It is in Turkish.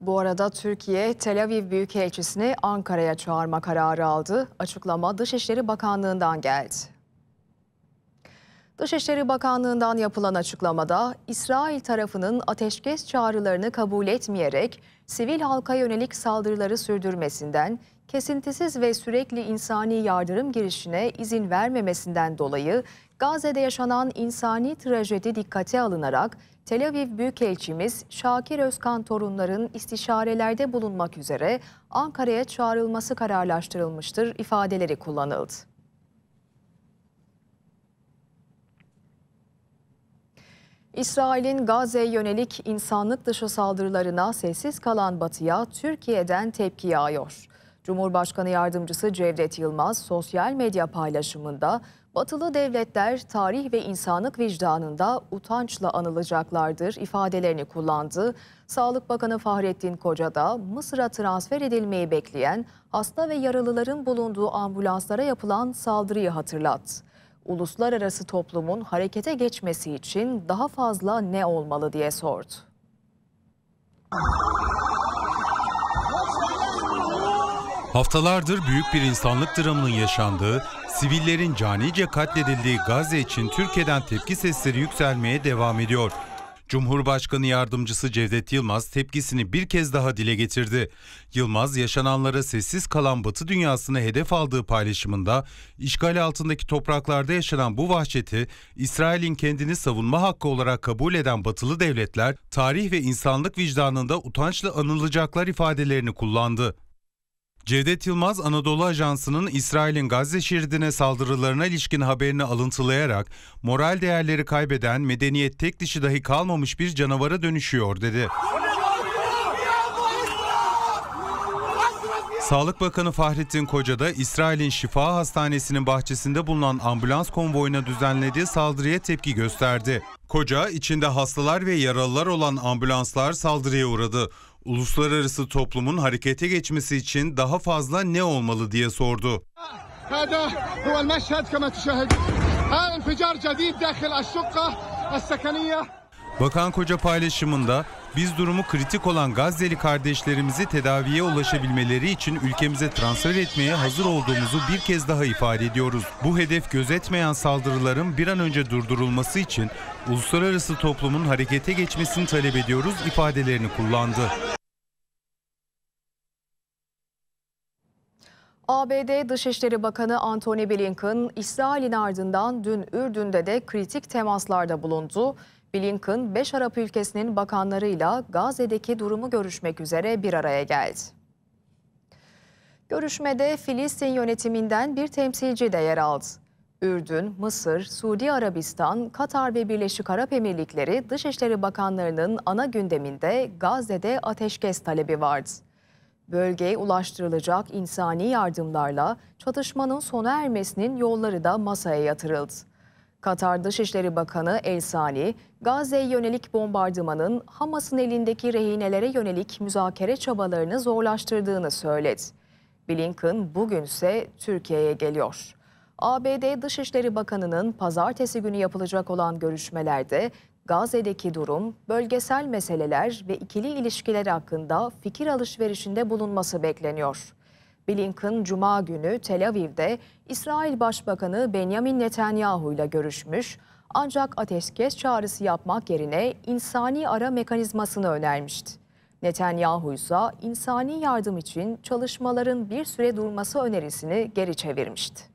Bu arada Türkiye Tel Aviv Büyükelçisini Ankara'ya çağırma kararı aldı. Açıklama Dışişleri Bakanlığı'ndan geldi. Dışişleri Bakanlığı'ndan yapılan açıklamada İsrail tarafının ateşkes çağrılarını kabul etmeyerek sivil halka yönelik saldırıları sürdürmesinden, kesintisiz ve sürekli insani yardım girişine izin vermemesinden dolayı Gazze'de yaşanan insani trajedi dikkate alınarak Tel Aviv Büyükelçimiz Şakir Özkan torunların istişarelerde bulunmak üzere Ankara'ya çağrılması kararlaştırılmıştır ifadeleri kullanıldı. İsrail'in Gazze'ye yönelik insanlık dışı saldırılarına sessiz kalan Batı'ya Türkiye'den tepki yağıyor. Cumhurbaşkanı Yardımcısı Cevdet Yılmaz sosyal medya paylaşımında Batılı devletler tarih ve insanlık vicdanında utançla anılacaklardır ifadelerini kullandı. Sağlık Bakanı Fahrettin Koca da Mısır'a transfer edilmeyi bekleyen hasta ve yaralıların bulunduğu ambulanslara yapılan saldırıyı hatırlat. uluslararası toplumun harekete geçmesi için daha fazla ne olmalı diye sordu. Haftalardır büyük bir insanlık dramının yaşandığı Sivillerin canice katledildiği Gazze için Türkiye'den tepki sesleri yükselmeye devam ediyor. Cumhurbaşkanı yardımcısı Cevdet Yılmaz tepkisini bir kez daha dile getirdi. Yılmaz yaşananlara sessiz kalan Batı dünyasını hedef aldığı paylaşımında işgal altındaki topraklarda yaşanan bu vahşeti İsrail'in kendini savunma hakkı olarak kabul eden batılı devletler tarih ve insanlık vicdanında utançla anılacaklar ifadelerini kullandı. Cevdet Yılmaz Anadolu Ajansı'nın İsrail'in Gazze şeridine saldırılarına ilişkin haberini alıntılayarak moral değerleri kaybeden medeniyet tek dişi dahi kalmamış bir canavara dönüşüyor dedi. Sağlık Bakanı Fahrettin Koca da İsrail'in Şifa Hastanesi'nin bahçesinde bulunan ambulans konvoyuna düzenlediği saldırıya tepki gösterdi. Koca, içinde hastalar ve yaralılar olan ambulanslar saldırıya uğradı uluslararası toplumun harekete geçmesi için daha fazla ne olmalı diye sordu. Bakan Koca paylaşımında biz durumu kritik olan Gazze'li kardeşlerimizi tedaviye ulaşabilmeleri için ülkemize transfer etmeye hazır olduğumuzu bir kez daha ifade ediyoruz. Bu hedef gözetmeyen saldırıların bir an önce durdurulması için uluslararası toplumun harekete geçmesini talep ediyoruz ifadelerini kullandı. ABD Dışişleri Bakanı Antony Blinken, İsrail'in ardından dün Ürdün'de de kritik temaslarda bulundu. Blinken, 5 Arap ülkesinin bakanlarıyla Gazze'deki durumu görüşmek üzere bir araya geldi. Görüşmede Filistin yönetiminden bir temsilci de yer aldı. Ürdün, Mısır, Suudi Arabistan, Katar ve Birleşik Arap Emirlikleri Dışişleri Bakanlarının ana gündeminde Gazze'de ateşkes talebi vardı. Bölgeye ulaştırılacak insani yardımlarla çatışmanın sona ermesinin yolları da masaya yatırıldı. Katar Dışişleri Bakanı El Sani, Gazze'ye yönelik bombardımanın Hamas'ın elindeki rehinelere yönelik müzakere çabalarını zorlaştırdığını söyledi. Blinken bugünse Türkiye'ye geliyor. ABD Dışişleri Bakanı'nın pazartesi günü yapılacak olan görüşmelerde Gazze'deki durum, bölgesel meseleler ve ikili ilişkiler hakkında fikir alışverişinde bulunması bekleniyor. Blinken Cuma günü Tel Aviv'de İsrail Başbakanı Benjamin Netanyahu ile görüşmüş ancak ateşkes çağrısı yapmak yerine insani ara mekanizmasını önermişti. Netanyahu ise insani yardım için çalışmaların bir süre durması önerisini geri çevirmişti.